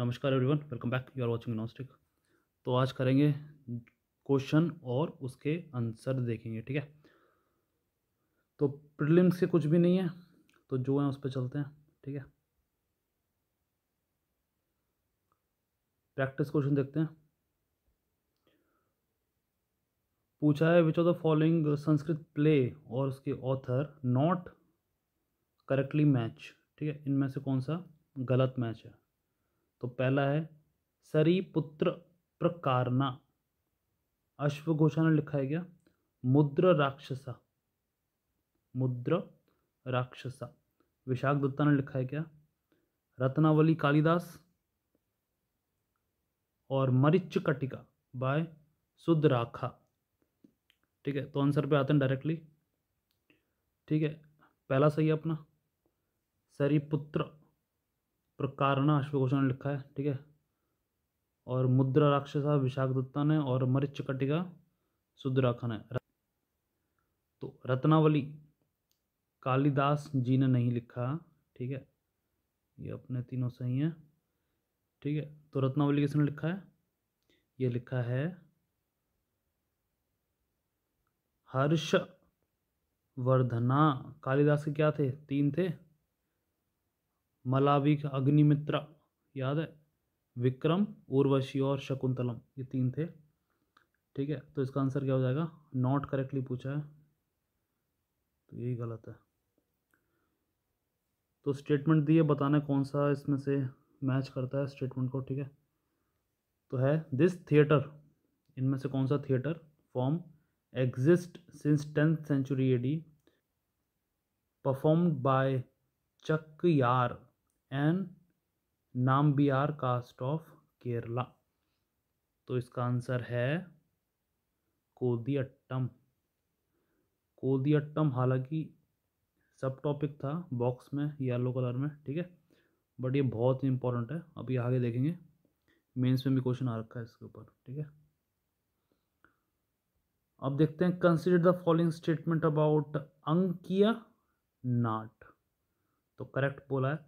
नमस्कार everyone welcome back you are watching नॉस्टिक तो आज करेंगे क्वेश्चन और उसके आंसर देखेंगे ठीक है तो प्रिलिम्स के कुछ भी नहीं है तो जो है उस पर चलते हैं ठीक है प्रैक्टिस क्वेश्चन देखते हैं पूछा है which of the following Sanskrit play और उसके ऑथर नॉट करेक्टली मैच ठीक है इनमें से कौन सा गलत मैच है तो पहला है पुत्र प्रकारना अश्वघोषा ने लिखा है क्या मुद्र राक्षसा मुद्र राक्षसा विशाख दत्ता ने लिखा है क्या रत्नावली कालिदास और मरिच कटिका बाय सुदराखा ठीक है तो आंसर पे आते हैं डायरेक्टली ठीक है पहला सही है अपना सरीपुत्र ना अश्वघोषण ने लिखा है ठीक है और मुद्रा राक्षसा विशाख दत्ता ने और मरिच कटिका सुद्राखा ने तो रत्नावली कालिदास जी ने नहीं लिखा ठीक है ये अपने तीनों सही हैं ठीक है तो रत्नावली किसने लिखा है ये लिखा है हर्ष वर्धना कालिदास के क्या थे तीन थे मलावी का अग्निमित्रा याद है विक्रम उर्वशी और शकुंतलम ये तीन थे ठीक है तो इसका आंसर क्या हो जाएगा नॉट करेक्टली पूछा है तो यही गलत है तो स्टेटमेंट दिए बताना कौन सा इसमें से मैच करता है स्टेटमेंट को ठीक है तो है दिस थिएटर इनमें से कौन सा theatre form exist since tenth century AD performed by Chakyar and Nambiar caste of Kerala तो इसका आंसर है कोदियट्टम कोदियट्टम हालांकि सब टॉपिक था बॉक्स में येलो कलर में ठीक है बट ये बहुत ही इंपॉर्टेंट है अभी आगे देखेंगे मेंस में भी क्वेश्चन आ रखा है इसके ऊपर ठीक है अब देखते हैं consider the following statement about Ankiya Naat तो करेक्ट बोला है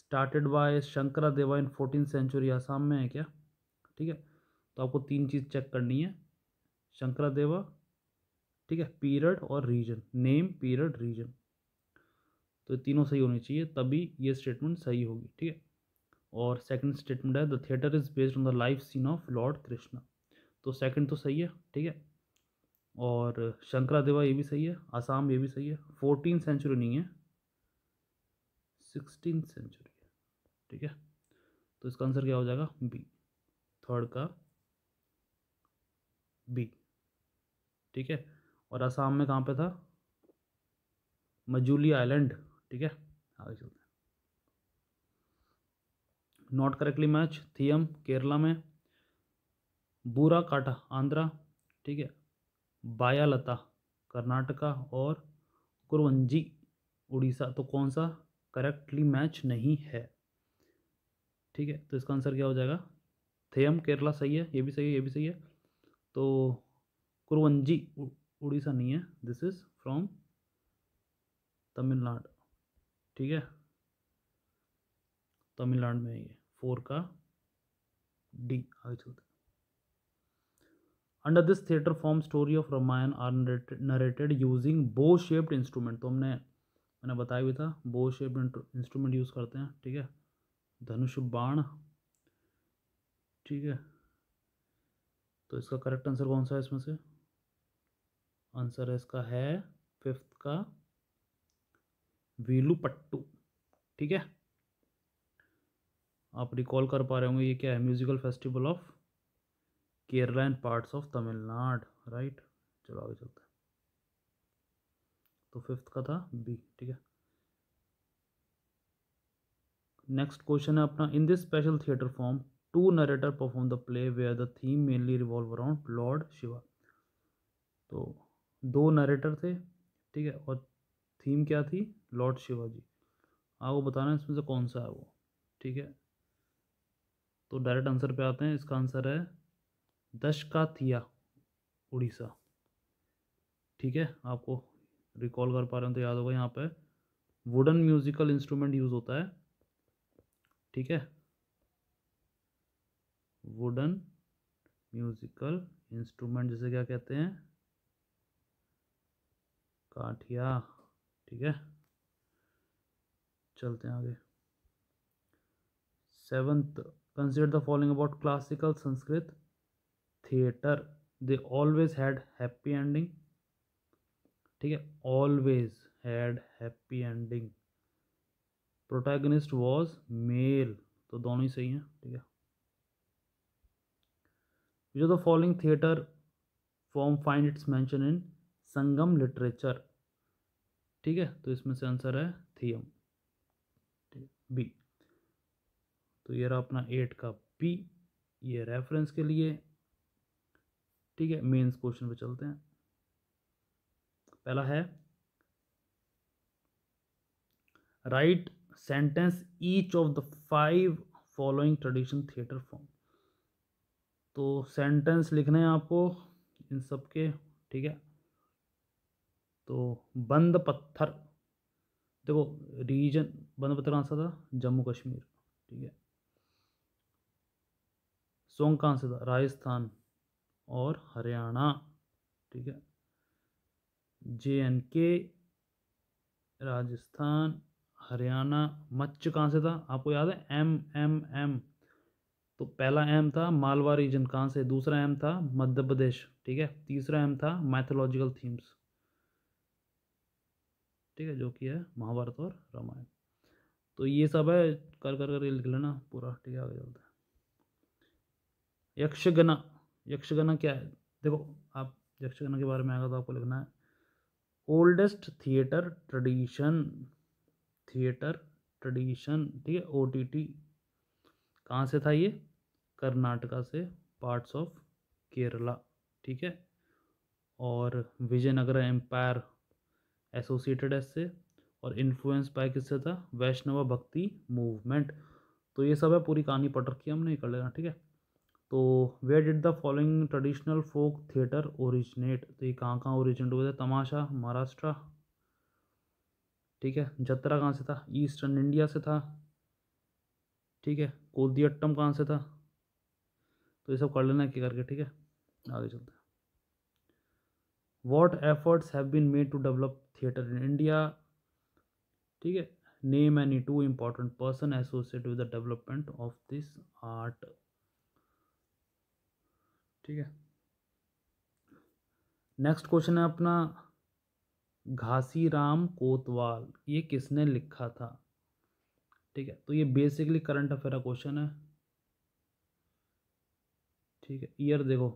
स्टार्टेड बाय शंकरा देवा इन फोर्टीन सेंचुरी आसाम में है क्या ठीक है तो आपको तीन चीज़ चेक करनी है शंकरा देवा ठीक है पीरियड और रीजन नेम पीरियड रीजन तो तीनों सही होने चाहिए तभी ये स्टेटमेंट सही होगी ठीक है और सेकंड स्टेटमेंट है the theatre is based on the life scene of Lord Krishna तो सेकंड तो सही है ठीक है और शंकरा देवा ये भी सही है आसाम ये भी सही है फोर्टीन सेंचुरी नहीं है सिक्सटीन सेंचुरी ठीक है तो इसका आंसर क्या हो जाएगा बी थर्ड का बी ठीक है और आसाम में कहाँ पे था मजूली आइलैंड ठीक है आगे चलते हैं not correctly match Theyyam Kerala में बूरा काटा आंध्रा ठीक है बायालता कर्नाटका और कुरवंजी उड़ीसा तो कौन सा करेक्टली मैच नहीं है ठीक है तो इसका आंसर क्या हो जाएगा थेयम केरला सही है ये भी सही है ये भी सही है तो कुरवंजी उड़ीसा नहीं है दिस इज़ फ्रॉम तमिलनाडु ठीक है तमिलनाडु में ये फोर का डी आगे चलते under this theatre form story of Ramayana are narrated using bow shaped instrument तो हमने मैंने बताया भी था बो शेप्ड इंस्ट्रूमेंट यूज़ करते हैं ठीक है धनुष बाण ठीक है तो इसका करेक्ट आंसर कौन सा है इसमें से आंसर इसका है फिफ्थ का वीलूपट्टू ठीक है आप रिकॉल कर पा रहे होंगे ये क्या है musical festival of Kerala and parts of Tamil Nadu right चलो आगे चलते हैं तो फिफ्थ का था बी ठीक है नेक्स्ट क्वेश्चन है अपना in this special theatre form two narrator perform the play where the theme mainly revolve around Lord Shiva तो दो नरेटर थे ठीक है और थीम क्या थी लॉर्ड शिवा जी आपको बताना है इसमें से कौन सा है वो ठीक है तो डायरेक्ट आंसर पे आते हैं इसका आंसर है दश का थिया उड़ीसा ठीक है आपको रिकॉल कर पा रहे हो तो याद होगा यहाँ पे वुडन म्यूजिकल इंस्ट्रूमेंट यूज़ होता है ठीक है वुडन म्यूजिकल इंस्ट्रूमेंट जिसे क्या कहते हैं काठिया ठीक है चलते हैं आगे seventh consider the following about classical Sanskrit theatre they always had happy ending ठीक है always had happy ending protagonist was male तो दोनों ही सही हैं ठीक है जो the following theatre form find its mention in Sangam literature ठीक है तो इसमें से आंसर है थियम ठीक है बी तो ये रहा अपना एट का बी ये रेफरेंस के लिए ठीक है मेन्स क्वेश्चन पे चलते हैं पहला है write right sentence each of the five following tradition theatre form तो सेंटेंस लिखना है आपको इन सब के ठीक है तो बंद पत्थर देखो रीजन बंद पत्थर का आंसर था जम्मू कश्मीर ठीक है सोंग का आंसर था राजस्थान और हरियाणा ठीक है जे एंड के राजस्थान हरियाणा मच्छ कहाँ से था आपको याद है एम एम एम तो पहला एम था मालवा रीजन कहाँ से दूसरा एम था मध्य प्रदेश ठीक है तीसरा एम था मैथोलॉजिकल थीम्स ठीक है जो कि है महाभारत और रामायण तो ये सब है कर कर कर लिख लेना पूरा ठीक है आगे चलता है यक्षगना यक्षगना क्या है देखो आप यक्षगना के बारे में आएगा तो आपको लिखना है oldest theatre tradition theatre tradition ठीक है ओ टी टी कहाँ से था ये कर्नाटका से पार्ट्स ऑफ केरला ठीक है और विजयनगर एम्पायर एसोसिएटेड है से और इन्फ्लुएंस बाय किससे था वैष्णव भक्ति मूवमेंट तो ये सब है पूरी कहानी पढ़ रखी हमने कर लेना ठीक है तो where did the following traditional folk theatre originate तो ये कहाँ कहाँ ओरिजिनेट हुआ था तमाशा महाराष्ट्र ठीक है जत्रा कहाँ से था ईस्टर्न इंडिया से था ठीक है कोदियट्टम कहाँ से था तो ये सब कर लेना क्या करके ठीक है आगे चलते हैं what efforts have been made to develop theatre in India ठीक है name any two important person associate with the development of this art ठीक है नेक्स्ट क्वेश्चन है अपना घासीराम कोतवाल ये किसने लिखा था ठीक है तो ये बेसिकली करंट अफेयर का क्वेश्चन है ठीक है ईयर देखो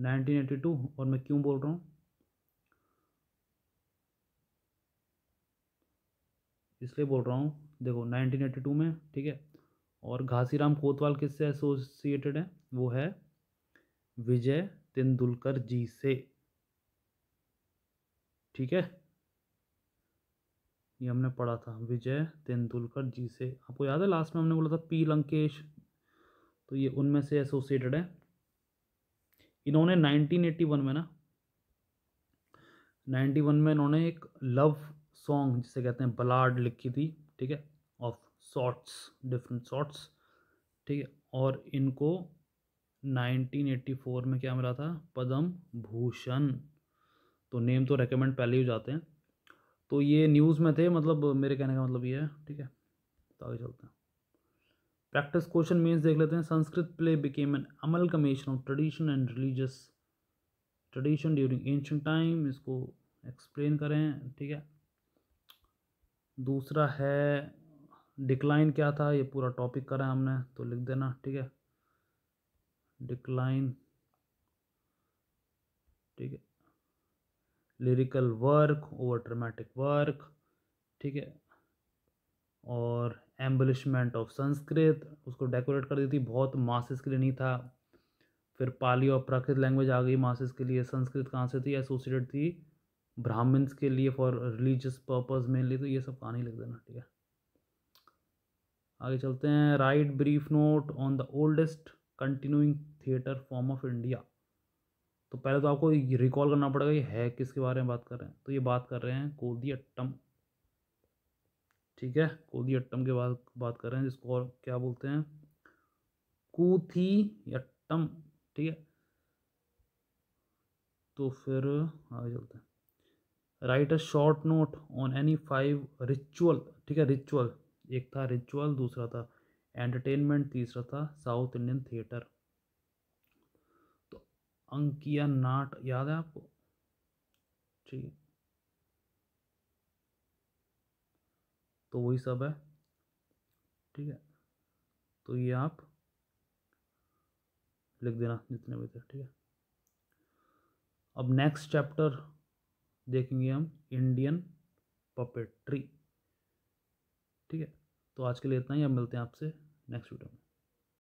1982 और मैं क्यों बोल रहा हूँ इसलिए बोल रहा हूँ देखो 1982 में ठीक है और घासीराम कोतवाल किससे एसोसिएटेड है वो है विजय तेंदुलकर जी से ठीक है ये हमने पढ़ा था विजय तेंदुलकर जी से आपको याद है लास्ट में हमने बोला था पी लंकेश तो ये उनमें से एसोसिएटेड है इन्होंने 1981 में ना 91 में इन्होंने एक लव सॉन्ग जिसे कहते हैं बलाड लिखी थी ठीक है ऑफ शॉर्ट्स डिफरेंट शॉर्ट्स ठीक है और इनको 1984 में क्या मिला था पद्म भूषण तो नेम तो रेकमेंड पहले ही हो जाते हैं तो ये न्यूज़ में थे मतलब मेरे कहने का मतलब ये है ठीक है तो आगे चलते हैं प्रैक्टिस क्वेश्चन मीन्स देख लेते हैं Sanskrit play became an amalgamation of tradition and religious tradition during ancient time इसको एक्सप्लेन करें ठीक है दूसरा है डिक्लाइन क्या था ये पूरा टॉपिक करा है हमने तो लिख देना ठीक है डिक्लाइन ठीक है lyrical work over dramatic work ठीक है और एम्बलिशमेंट ऑफ संस्कृत उसको डेकोरेट कर दी थी बहुत मासेस के लिए नहीं था फिर पाली और प्राकृत लैंग्वेज आ गई मासिस के लिए संस्कृत कहाँ से थी एसोसिएटेड थी ब्राह्मण्स के लिए फॉर रिलीजियस पर्पज़ मेनली तो ये सब कहानी लिख देना ठीक है आगे चलते हैं write brief note on the oldest continuing theatre form of India तो पहले तो आपको रिकॉल करना पड़ेगा ये है किसके बारे में बात कर रहे हैं तो ये बात कर रहे हैं कोदियट्टम ठीक है कोदियट्टम के बाद बात कर रहे हैं जिसको और क्या बोलते हैं कूथीयट्टम ठीक है तो फिर आगे चलते हैं write a short note on any five ritual ठीक है रिचुअल एक था रिचुअल दूसरा था एंटरटेनमेंट तीसरा था South Indian theatre Ankiya Naat याद है आपको ठीक है तो वही सब है ठीक है तो ये आप लिख देना जितने भी थे ठीक है अब नेक्स्ट चैप्टर देखेंगे हम इंडियन पपेट्री ठीक है तो आज के लिए इतना ही अब मिलते हैं आपसे नेक्स्ट वीडियो में